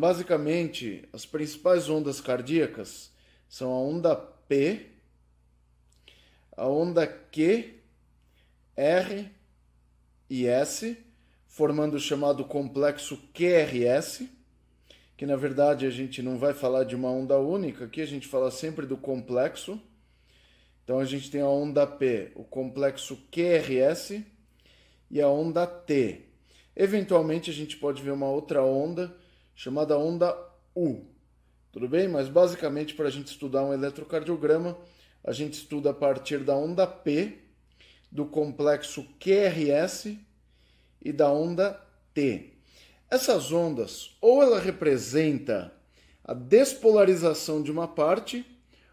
Basicamente, as principais ondas cardíacas são a onda P, a onda Q, R e S, formando o chamado complexo QRS, que na verdade a gente não vai falar de uma onda única, aqui a gente fala sempre do complexo. Então a gente tem a onda P, o complexo QRS e a onda T. Eventualmente a gente pode ver uma outra onda chamada onda U. Tudo bem? Mas basicamente, para a gente estudar um eletrocardiograma, a gente estuda a partir da onda P, do complexo QRS e da onda T. Essas ondas, ou ela representa a despolarização de uma parte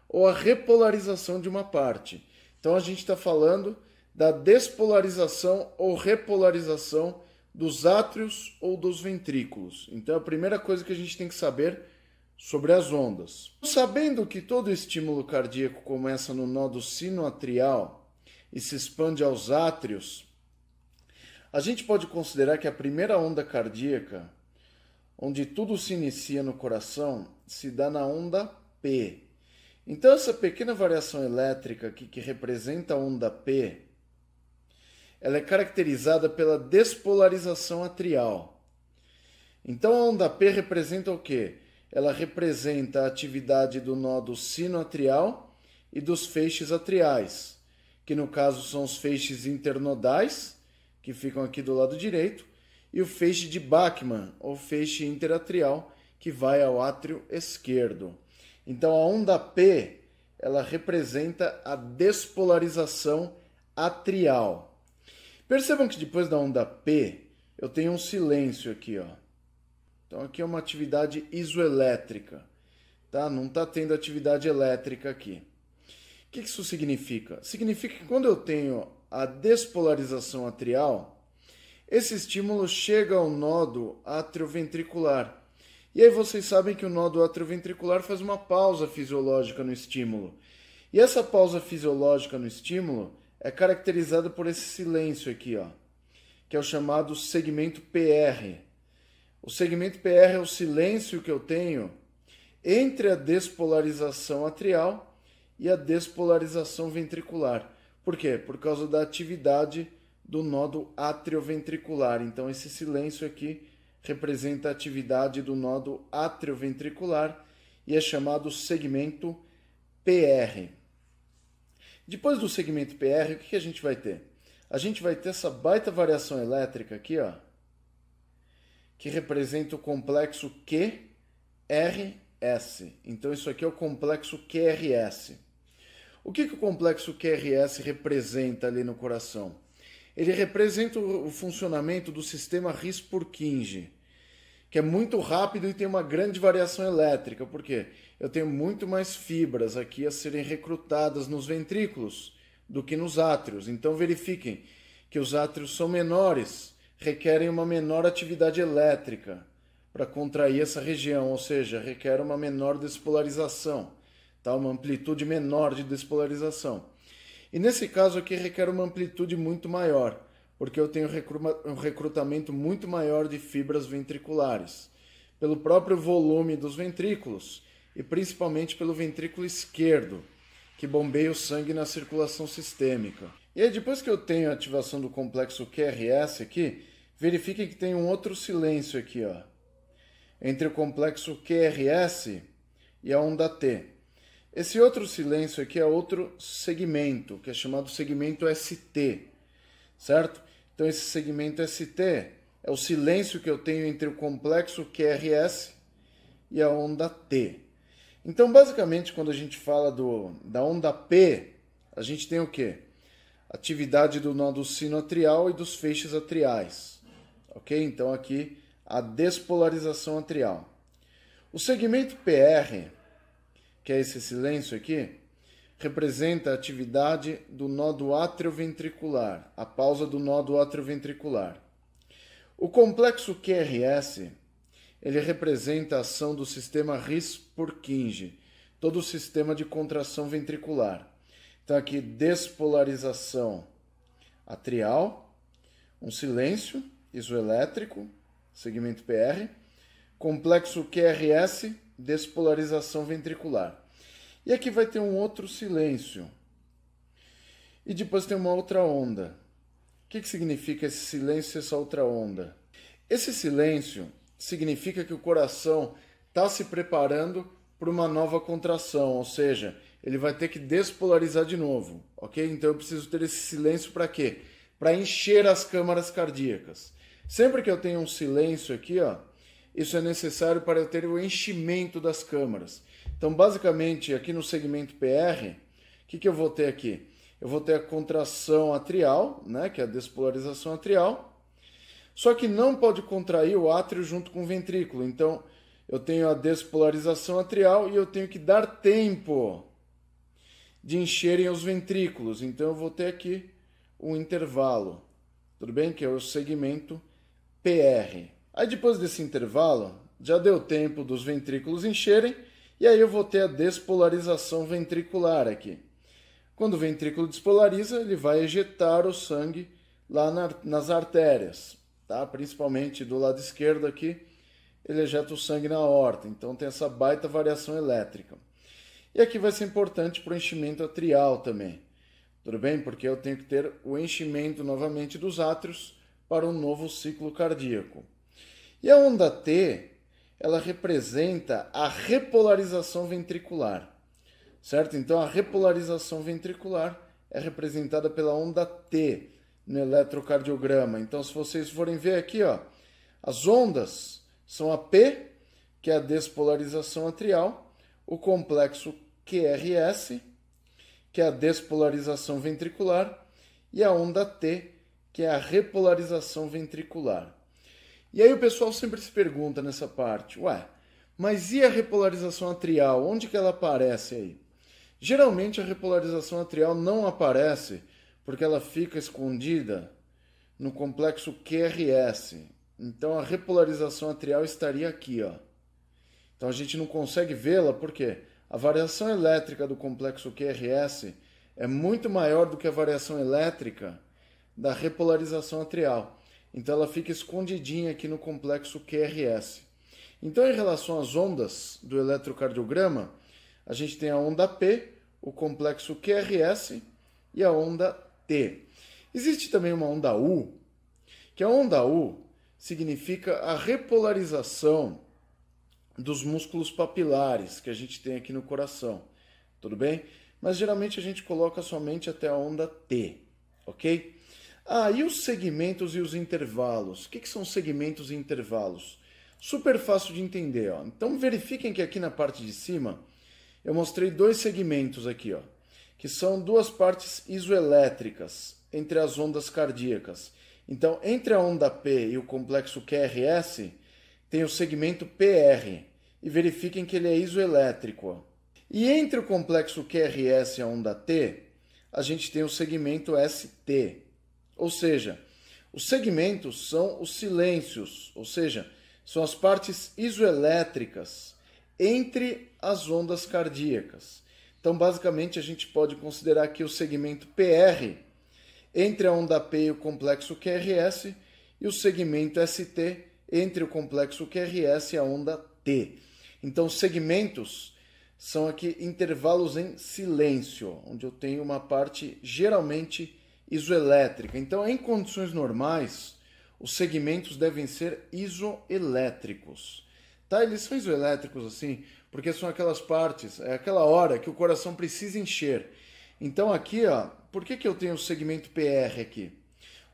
ou a repolarização de uma parte. Então a gente está falando da despolarização ou repolarização dos átrios ou dos ventrículos. Então, a primeira coisa que a gente tem que saber sobre as ondas. Sabendo que todo estímulo cardíaco começa no nó do sino atrial e se expande aos átrios, a gente pode considerar que a primeira onda cardíaca, onde tudo se inicia no coração, se dá na onda P. Então, essa pequena variação elétrica aqui, que representa a onda P, ela é caracterizada pela despolarização atrial. Então a onda P representa o quê? Ela representa a atividade do nó do e dos feixes atriais, que no caso são os feixes internodais, que ficam aqui do lado direito, e o feixe de Bachmann, ou feixe interatrial, que vai ao átrio esquerdo. Então a onda P ela representa a despolarização atrial. Percebam que depois da onda P, eu tenho um silêncio aqui, ó. Então aqui é uma atividade isoelétrica, tá? Não está tendo atividade elétrica aqui. O que isso significa? Significa que quando eu tenho a despolarização atrial, esse estímulo chega ao nódo atrioventricular. E aí vocês sabem que o nódo atrioventricular faz uma pausa fisiológica no estímulo. E essa pausa fisiológica no estímulo é caracterizada por esse silêncio aqui, ó, que é o chamado segmento PR. O segmento PR é o silêncio que eu tenho entre a despolarização atrial e a despolarização ventricular. Por quê? Por causa da atividade do nodo atrioventricular. Então, esse silêncio aqui representa a atividade do nodo atrioventricular e é chamado segmento PR. Depois do segmento PR, o que, que a gente vai ter? A gente vai ter essa baita variação elétrica aqui, ó, que representa o complexo QRS. Então isso aqui é o complexo QRS. O que, que o complexo QRS representa ali no coração? Ele representa o funcionamento do sistema RIS por 15 que é muito rápido e tem uma grande variação elétrica, porque eu tenho muito mais fibras aqui a serem recrutadas nos ventrículos do que nos átrios. Então verifiquem que os átrios são menores, requerem uma menor atividade elétrica para contrair essa região, ou seja, requer uma menor despolarização, tá? uma amplitude menor de despolarização. E nesse caso aqui requer uma amplitude muito maior porque eu tenho um recrutamento muito maior de fibras ventriculares, pelo próprio volume dos ventrículos e principalmente pelo ventrículo esquerdo, que bombeia o sangue na circulação sistêmica. E aí, depois que eu tenho a ativação do complexo QRS aqui, verifiquem que tem um outro silêncio aqui, ó, entre o complexo QRS e a onda T. Esse outro silêncio aqui é outro segmento, que é chamado segmento ST, certo? Então, esse segmento ST é o silêncio que eu tenho entre o complexo QRS é e a onda T. Então, basicamente, quando a gente fala do, da onda P, a gente tem o quê? Atividade do nó do sino atrial e dos feixes atriais. Ok? Então, aqui a despolarização atrial. O segmento PR, que é esse silêncio aqui, representa a atividade do nódo atrioventricular, a pausa do nódo atrioventricular. O complexo QRS ele representa a ação do sistema RIS-Purkinje, todo o sistema de contração ventricular. Então aqui despolarização atrial, um silêncio isoelétrico, segmento PR, complexo QRS, despolarização ventricular. E aqui vai ter um outro silêncio. E depois tem uma outra onda. O que, que significa esse silêncio e essa outra onda? Esse silêncio significa que o coração está se preparando para uma nova contração, ou seja, ele vai ter que despolarizar de novo, ok? Então eu preciso ter esse silêncio para quê? Para encher as câmaras cardíacas. Sempre que eu tenho um silêncio aqui, ó, isso é necessário para ter o enchimento das câmaras. Então, basicamente, aqui no segmento PR, o que, que eu vou ter aqui? Eu vou ter a contração atrial, né, que é a despolarização atrial, só que não pode contrair o átrio junto com o ventrículo. Então, eu tenho a despolarização atrial e eu tenho que dar tempo de encherem os ventrículos. Então, eu vou ter aqui um intervalo, tudo bem? Que é o segmento PR. Aí depois desse intervalo, já deu tempo dos ventrículos encherem e aí eu vou ter a despolarização ventricular aqui. Quando o ventrículo despolariza, ele vai ejetar o sangue lá na, nas artérias, tá? principalmente do lado esquerdo aqui, ele ejeta o sangue na horta, então tem essa baita variação elétrica. E aqui vai ser importante para o enchimento atrial também, tudo bem? Porque eu tenho que ter o enchimento novamente dos átrios para um novo ciclo cardíaco. E a onda T, ela representa a repolarização ventricular. Certo? Então a repolarização ventricular é representada pela onda T no eletrocardiograma. Então se vocês forem ver aqui, ó, as ondas são a P, que é a despolarização atrial, o complexo QRS, que é a despolarização ventricular, e a onda T, que é a repolarização ventricular. E aí o pessoal sempre se pergunta nessa parte, ué, mas e a repolarização atrial? Onde que ela aparece aí? Geralmente a repolarização atrial não aparece porque ela fica escondida no complexo QRS. Então a repolarização atrial estaria aqui, ó. Então a gente não consegue vê-la porque a variação elétrica do complexo QRS é muito maior do que a variação elétrica da repolarização atrial. Então ela fica escondidinha aqui no complexo QRS. Então, em relação às ondas do eletrocardiograma, a gente tem a onda P, o complexo QRS e a onda T. Existe também uma onda U, que a onda U significa a repolarização dos músculos papilares que a gente tem aqui no coração. Tudo bem? Mas geralmente a gente coloca somente até a onda T, ok? Ah, e os segmentos e os intervalos? O que, que são segmentos e intervalos? Super fácil de entender. Ó. Então verifiquem que aqui na parte de cima eu mostrei dois segmentos aqui, ó, que são duas partes isoelétricas entre as ondas cardíacas. Então, entre a onda P e o complexo QRS, tem o segmento PR. E verifiquem que ele é isoelétrico. Ó. E entre o complexo QRS e a onda T, a gente tem o segmento ST. Ou seja, os segmentos são os silêncios, ou seja, são as partes isoelétricas entre as ondas cardíacas. Então, basicamente, a gente pode considerar aqui o segmento PR entre a onda P e o complexo QRS e o segmento ST entre o complexo QRS e a onda T. Então, segmentos são aqui intervalos em silêncio, onde eu tenho uma parte geralmente isoelétrica. Então, em condições normais, os segmentos devem ser isoelétricos. Tá? Eles são isoelétricos assim, porque são aquelas partes, é aquela hora que o coração precisa encher. Então aqui, ó, por que, que eu tenho o segmento PR aqui?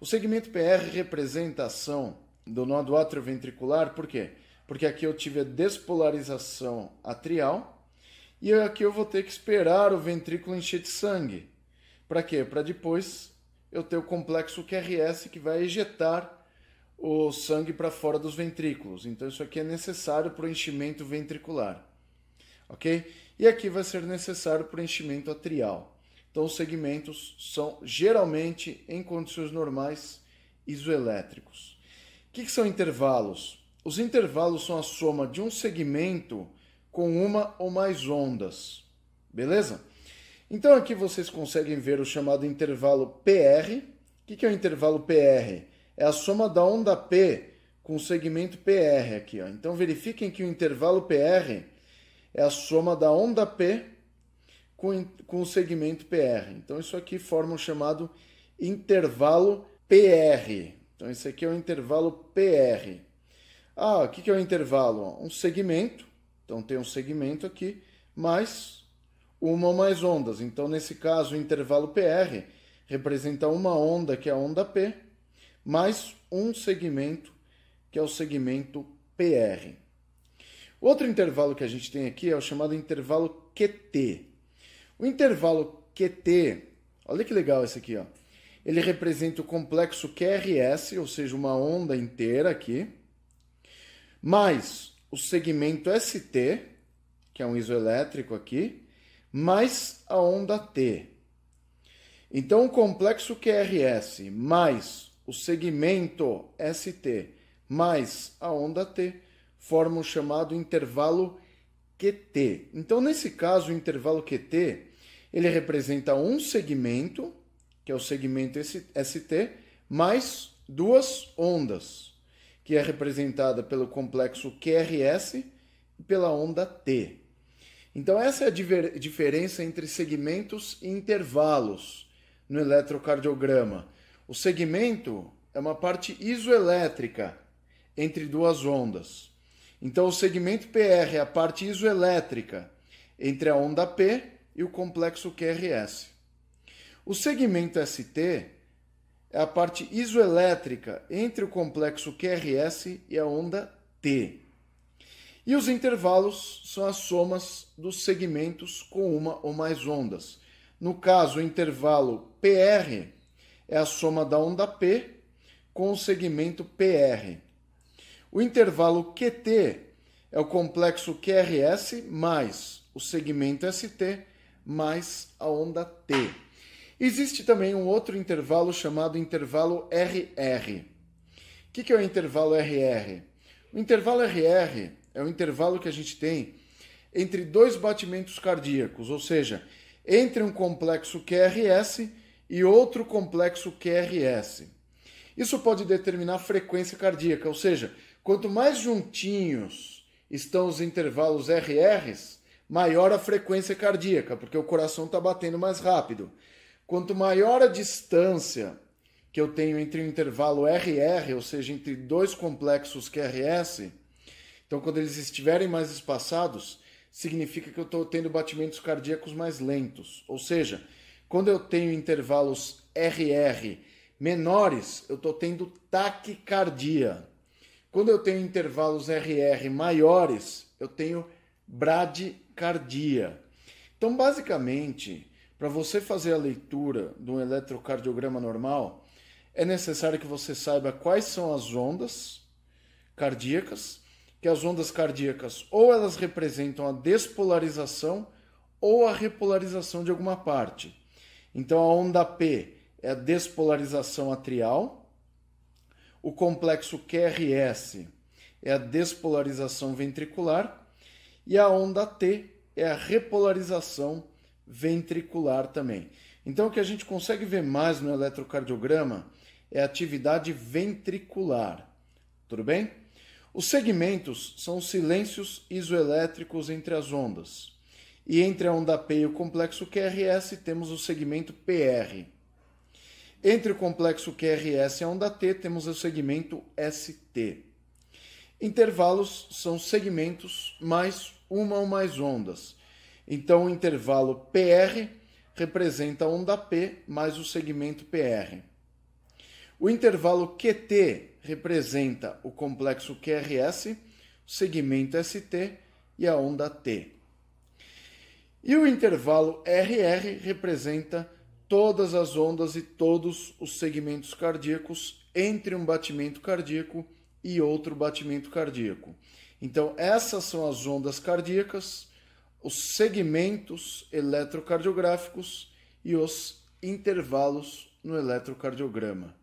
O segmento PR representa a ação do nódo atrioventricular, por quê? Porque aqui eu tive a despolarização atrial e aqui eu vou ter que esperar o ventrículo encher de sangue. Para quê? Para depois eu tenho o complexo QRS que vai ejetar o sangue para fora dos ventrículos. Então isso aqui é necessário para o enchimento ventricular. OK? E aqui vai ser necessário para o enchimento atrial. Então os segmentos são geralmente em condições normais isoelétricos. O que, que são intervalos? Os intervalos são a soma de um segmento com uma ou mais ondas. Beleza? Então aqui vocês conseguem ver o chamado intervalo PR. O que é o intervalo PR? É a soma da onda P com o segmento PR aqui. Ó. Então verifiquem que o intervalo PR é a soma da onda P com, com o segmento PR. Então isso aqui forma o chamado intervalo PR. Então isso aqui é o intervalo PR. Ah, o que é o intervalo? Um segmento. Então tem um segmento aqui, mais uma ou mais ondas. Então, nesse caso, o intervalo PR representa uma onda, que é a onda P, mais um segmento, que é o segmento PR. Outro intervalo que a gente tem aqui é o chamado intervalo QT. O intervalo QT, olha que legal esse aqui, ó. Ele representa o complexo QRS, ou seja, uma onda inteira aqui, mais o segmento ST, que é um isoelétrico aqui, mais a onda T. Então, o complexo QRS mais o segmento ST mais a onda T forma o chamado intervalo QT. Então, nesse caso, o intervalo QT ele representa um segmento, que é o segmento ST, mais duas ondas, que é representada pelo complexo QRS e pela onda T. Então, essa é a diferença entre segmentos e intervalos no eletrocardiograma. O segmento é uma parte isoelétrica entre duas ondas. Então, o segmento PR é a parte isoelétrica entre a onda P e o complexo QRS. O segmento ST é a parte isoelétrica entre o complexo QRS e a onda T. E os intervalos são as somas dos segmentos com uma ou mais ondas. No caso, o intervalo PR é a soma da onda P com o segmento PR. O intervalo QT é o complexo QRS mais o segmento ST mais a onda T. Existe também um outro intervalo chamado intervalo RR. O que é o intervalo RR? O intervalo RR é o intervalo que a gente tem entre dois batimentos cardíacos, ou seja, entre um complexo QRS e outro complexo QRS. Isso pode determinar a frequência cardíaca, ou seja, quanto mais juntinhos estão os intervalos RRs, maior a frequência cardíaca, porque o coração está batendo mais rápido. Quanto maior a distância que eu tenho entre o intervalo RR, ou seja, entre dois complexos QRS, então, quando eles estiverem mais espaçados, significa que eu estou tendo batimentos cardíacos mais lentos. Ou seja, quando eu tenho intervalos RR menores, eu estou tendo taquicardia. Quando eu tenho intervalos RR maiores, eu tenho bradicardia. Então, basicamente, para você fazer a leitura de um eletrocardiograma normal, é necessário que você saiba quais são as ondas cardíacas que as ondas cardíacas ou elas representam a despolarização ou a repolarização de alguma parte. Então a onda P é a despolarização atrial, o complexo QRS é a despolarização ventricular e a onda T é a repolarização ventricular também. Então o que a gente consegue ver mais no eletrocardiograma é a atividade ventricular. Tudo bem? Os segmentos são silêncios isoelétricos entre as ondas. E entre a onda P e o complexo QRS temos o segmento PR. Entre o complexo QRS e a onda T temos o segmento ST. Intervalos são segmentos mais uma ou mais ondas. Então o intervalo PR representa a onda P mais o segmento PR. O intervalo QT representa o complexo QRS, o segmento ST e a onda T. E o intervalo RR representa todas as ondas e todos os segmentos cardíacos entre um batimento cardíaco e outro batimento cardíaco. Então, essas são as ondas cardíacas, os segmentos eletrocardiográficos e os intervalos no eletrocardiograma.